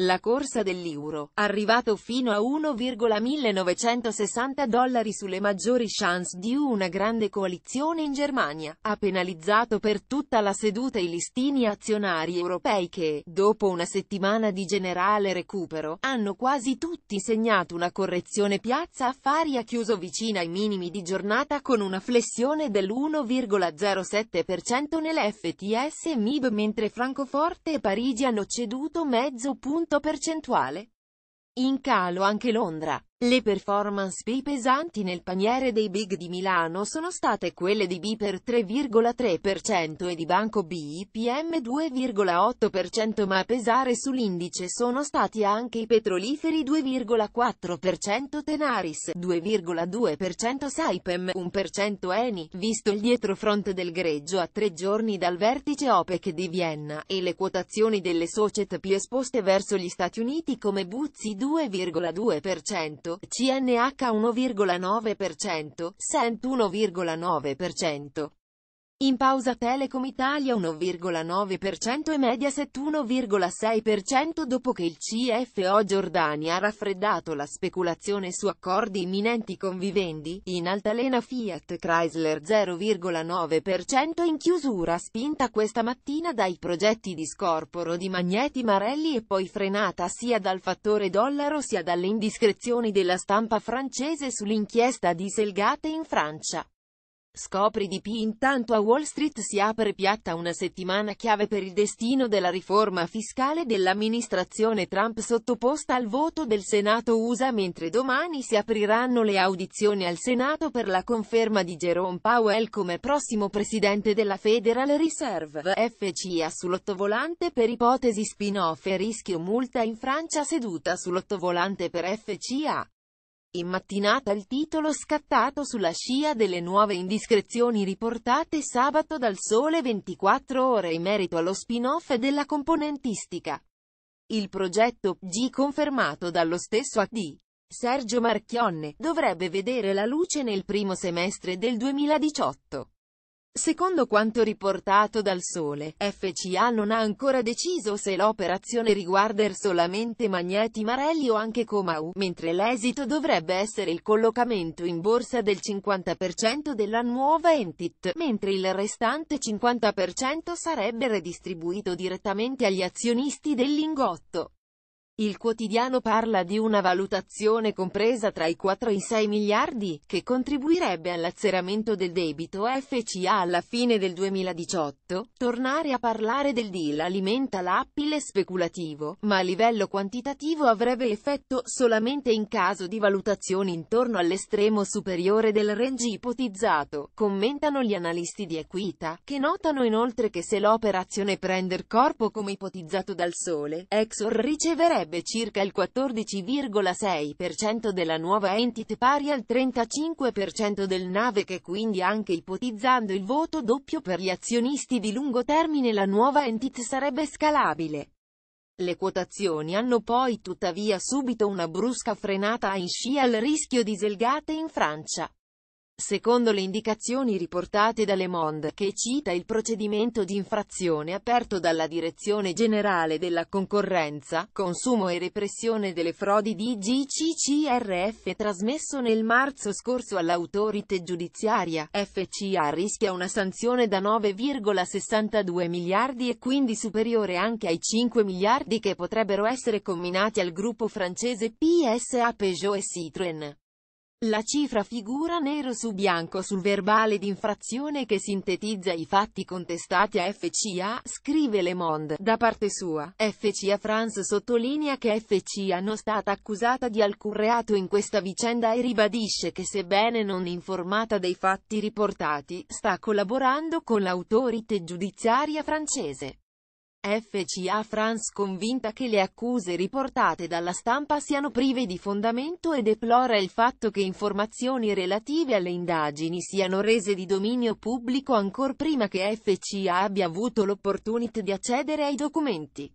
La corsa dell'euro, arrivato fino a 1,1960 dollari sulle maggiori chance di una grande coalizione in Germania, ha penalizzato per tutta la seduta i listini azionari europei che, dopo una settimana di generale recupero, hanno quasi tutti segnato una correzione piazza affari ha chiuso vicino ai minimi di giornata con una flessione dell'1,07% nell'FTS MIB mentre Francoforte e Parigi hanno ceduto mezzo punto punto percentuale. In calo anche Londra. Le performance più pesanti nel paniere dei big di Milano sono state quelle di B per 3,3% e di Banco BPM 2,8% ma a pesare sull'indice sono stati anche i petroliferi 2,4% Tenaris, 2,2% Saipem, 1% Eni, visto il dietrofront del greggio a tre giorni dal vertice OPEC di Vienna, e le quotazioni delle società più esposte verso gli Stati Uniti come Buzzi 2,2%. CNH 1,9%, SENT 1,9%. In pausa Telecom Italia 1,9% e Mediaset 1,6% dopo che il CFO Giordani ha raffreddato la speculazione su accordi imminenti con Vivendi, in altalena Fiat Chrysler 0,9% in chiusura spinta questa mattina dai progetti di Scorporo di Magneti Marelli e poi frenata sia dal fattore dollaro sia dalle indiscrezioni della stampa francese sull'inchiesta di Selgate in Francia. Scopri di P. Intanto a Wall Street si apre piatta una settimana chiave per il destino della riforma fiscale dell'amministrazione Trump sottoposta al voto del Senato USA mentre domani si apriranno le audizioni al Senato per la conferma di Jerome Powell come prossimo presidente della Federal Reserve FCA sull'ottovolante per ipotesi spin-off e rischio multa in Francia seduta sull'ottovolante per FCA. In mattinata il titolo scattato sulla scia delle nuove indiscrezioni riportate sabato dal Sole 24 Ore in merito allo spin-off della componentistica. Il progetto, G confermato dallo stesso AD. Sergio Marchionne, dovrebbe vedere la luce nel primo semestre del 2018. Secondo quanto riportato dal Sole, FCA non ha ancora deciso se l'operazione riguarda solamente Magneti Marelli o anche Comau, mentre l'esito dovrebbe essere il collocamento in borsa del 50% della nuova entità, mentre il restante 50% sarebbe redistribuito direttamente agli azionisti del lingotto. Il quotidiano parla di una valutazione compresa tra i 4 e i 6 miliardi, che contribuirebbe all'azzeramento del debito FCA alla fine del 2018. Tornare a parlare del deal alimenta l'appile speculativo, ma a livello quantitativo avrebbe effetto solamente in caso di valutazioni intorno all'estremo superiore del range ipotizzato, commentano gli analisti di Equita, che notano inoltre che se l'operazione prender corpo come ipotizzato dal sole, Exor riceverebbe sarebbe circa il 14,6% della nuova entity pari al 35% del nave che quindi anche ipotizzando il voto doppio per gli azionisti di lungo termine la nuova entity sarebbe scalabile. Le quotazioni hanno poi tuttavia subito una brusca frenata in scia al rischio di selgate in Francia. Secondo le indicazioni riportate da Le Monde, che cita il procedimento di infrazione aperto dalla Direzione Generale della Concorrenza, Consumo e Repressione delle Frodi di GCCRF trasmesso nel marzo scorso all'autorite giudiziaria, FCA rischia una sanzione da 9,62 miliardi e quindi superiore anche ai 5 miliardi che potrebbero essere comminati al gruppo francese PSA Peugeot e Citroën. La cifra figura nero su bianco sul verbale d'infrazione che sintetizza i fatti contestati a FCA, scrive Le Monde. Da parte sua, FCA France sottolinea che FCA non è stata accusata di alcun reato in questa vicenda e ribadisce che sebbene non informata dei fatti riportati, sta collaborando con l'autorité giudiziaria francese. FCA France convinta che le accuse riportate dalla stampa siano prive di fondamento e deplora il fatto che informazioni relative alle indagini siano rese di dominio pubblico ancor prima che FCA abbia avuto l'opportunità di accedere ai documenti.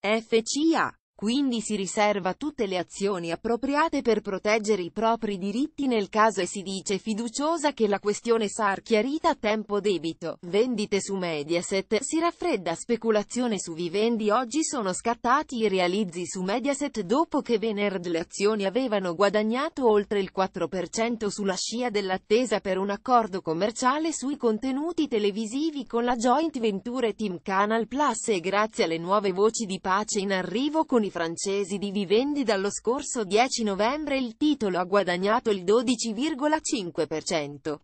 FCA quindi si riserva tutte le azioni appropriate per proteggere i propri diritti nel caso e si dice fiduciosa che la questione sarà chiarita a tempo debito. Vendite su Mediaset, si raffredda speculazione su Vivendi oggi sono scattati i realizzi su Mediaset dopo che venerdì le azioni avevano guadagnato oltre il 4% sulla scia dell'attesa per un accordo commerciale sui contenuti televisivi con la joint venture Team Canal Plus e grazie alle nuove voci di pace in arrivo con campioni francesi di vivendi dallo scorso 10 novembre il titolo ha guadagnato il 12,5%.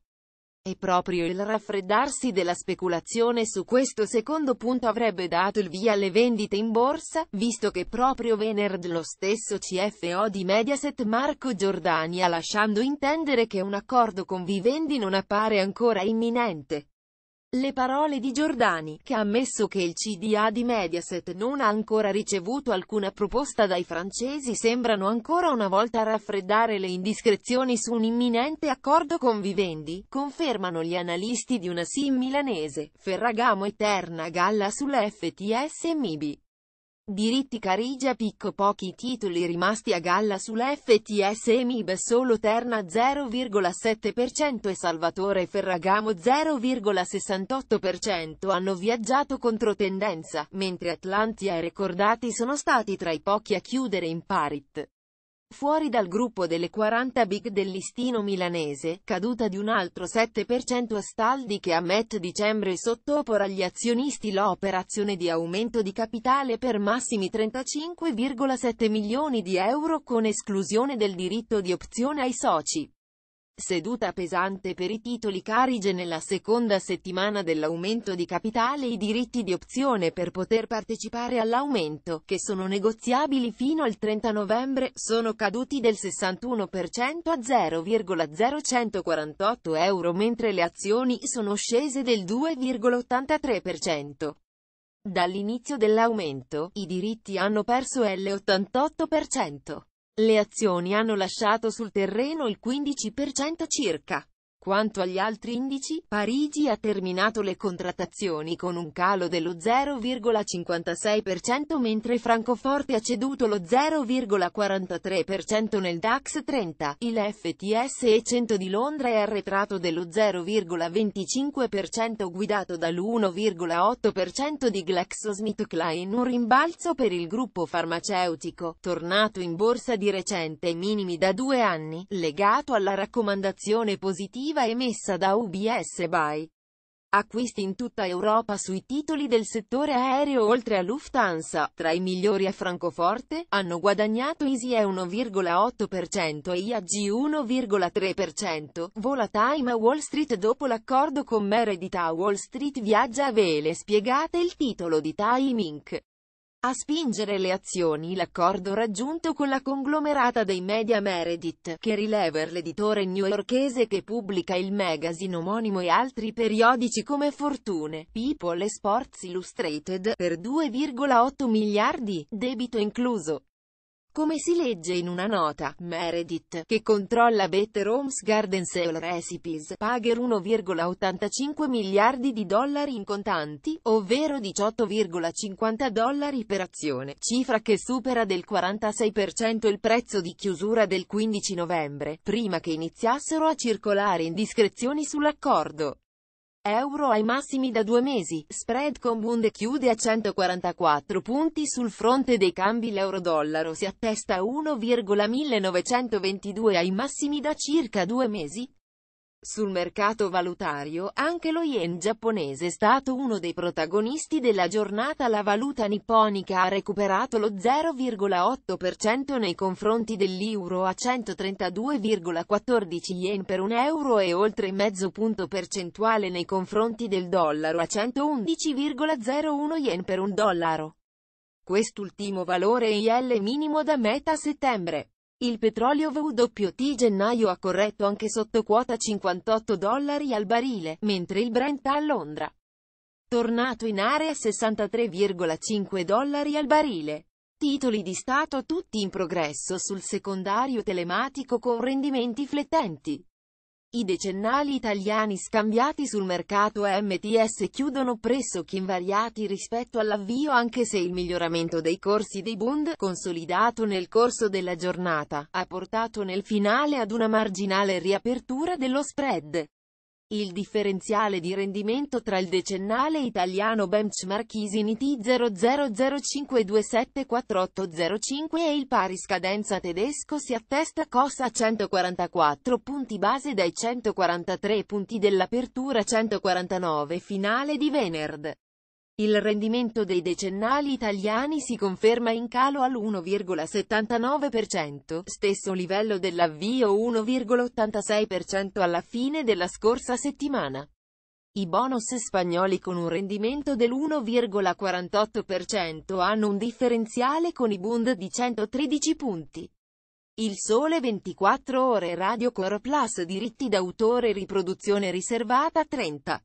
E proprio il raffreddarsi della speculazione su questo secondo punto avrebbe dato il via alle vendite in borsa, visto che proprio venerdì lo stesso CFO di Mediaset Marco Giordani ha lasciando intendere che un accordo con Vivendi non appare ancora imminente. Le parole di Giordani, che ha ammesso che il CDA di Mediaset non ha ancora ricevuto alcuna proposta dai francesi sembrano ancora una volta raffreddare le indiscrezioni su un imminente accordo con Vivendi, confermano gli analisti di una sim milanese, Ferragamo Eterna Galla sulla FTS Mibi. Diritti Carigia Picco pochi titoli rimasti a galla sull'FTS e MIB solo Terna 0,7% e Salvatore Ferragamo 0,68% hanno viaggiato contro tendenza, mentre Atlantia e Recordati sono stati tra i pochi a chiudere in parit. Fuori dal gruppo delle 40 big del listino milanese, caduta di un altro 7% a Staldi che a Met dicembre sottopora agli azionisti l'operazione di aumento di capitale per massimi 35,7 milioni di euro con esclusione del diritto di opzione ai soci. Seduta pesante per i titoli Carige nella seconda settimana dell'aumento di capitale i diritti di opzione per poter partecipare all'aumento, che sono negoziabili fino al 30 novembre, sono caduti del 61% a 0,0148 euro mentre le azioni sono scese del 2,83%. Dall'inizio dell'aumento, i diritti hanno perso l'88%. Le azioni hanno lasciato sul terreno il 15% circa. Quanto agli altri indici, Parigi ha terminato le contrattazioni con un calo dello 0,56% mentre Francoforte ha ceduto lo 0,43% nel DAX 30, il FTSE 100 di Londra è arretrato dello 0,25% guidato dall'1,8% di GlaxoSmithKline un rimbalzo per il gruppo farmaceutico, tornato in borsa di recente ai minimi da due anni, legato alla raccomandazione positiva IVA emessa da UBS BY. Acquisti in tutta Europa sui titoli del settore aereo oltre a Lufthansa, tra i migliori a Francoforte, hanno guadagnato ISIE 1,8% e IAG 1,3%, vola Time a Wall Street dopo l'accordo con Meredith a Wall Street viaggia a vele spiegate il titolo di Time Inc. A spingere le azioni l'accordo raggiunto con la conglomerata dei media Meredith, che rilever l'editore newyorchese che pubblica il magazine omonimo e altri periodici come Fortune, People e Sports Illustrated, per 2,8 miliardi, debito incluso. Come si legge in una nota, Meredith, che controlla Better Homes Gardens e All Recipes, paga 1,85 miliardi di dollari in contanti, ovvero 18,50 dollari per azione, cifra che supera del 46% il prezzo di chiusura del 15 novembre, prima che iniziassero a circolare indiscrezioni sull'accordo euro ai massimi da due mesi. Spread con Bund chiude a 144 punti sul fronte dei cambi l'euro-dollaro si attesta a 1,1922 ai massimi da circa due mesi, sul mercato valutario, anche lo yen giapponese è stato uno dei protagonisti della giornata. La valuta nipponica ha recuperato lo 0,8% nei confronti dell'euro a 132,14 yen per un euro e oltre mezzo punto percentuale nei confronti del dollaro a 111,01 yen per un dollaro. Quest'ultimo valore è il minimo da metà settembre. Il petrolio WT gennaio ha corretto anche sotto quota 58 dollari al barile, mentre il Brent a Londra. Tornato in area 63,5 dollari al barile. Titoli di Stato tutti in progresso sul secondario telematico con rendimenti flettenti. I decennali italiani scambiati sul mercato MTS chiudono pressoché invariati rispetto all'avvio anche se il miglioramento dei corsi dei Bund, consolidato nel corso della giornata, ha portato nel finale ad una marginale riapertura dello spread. Il differenziale di rendimento tra il decennale italiano benchmark Isinity 0005274805 e il pari scadenza tedesco si attesta COS a 144 punti base dai 143 punti dell'apertura 149 finale di Venerd. Il rendimento dei decennali italiani si conferma in calo all'1,79%, stesso livello dell'avvio 1,86% alla fine della scorsa settimana. I bonus spagnoli con un rendimento dell'1,48% hanno un differenziale con i Bund di 113 punti. Il Sole 24 Ore Radio Coro Plus diritti d'autore riproduzione riservata 30.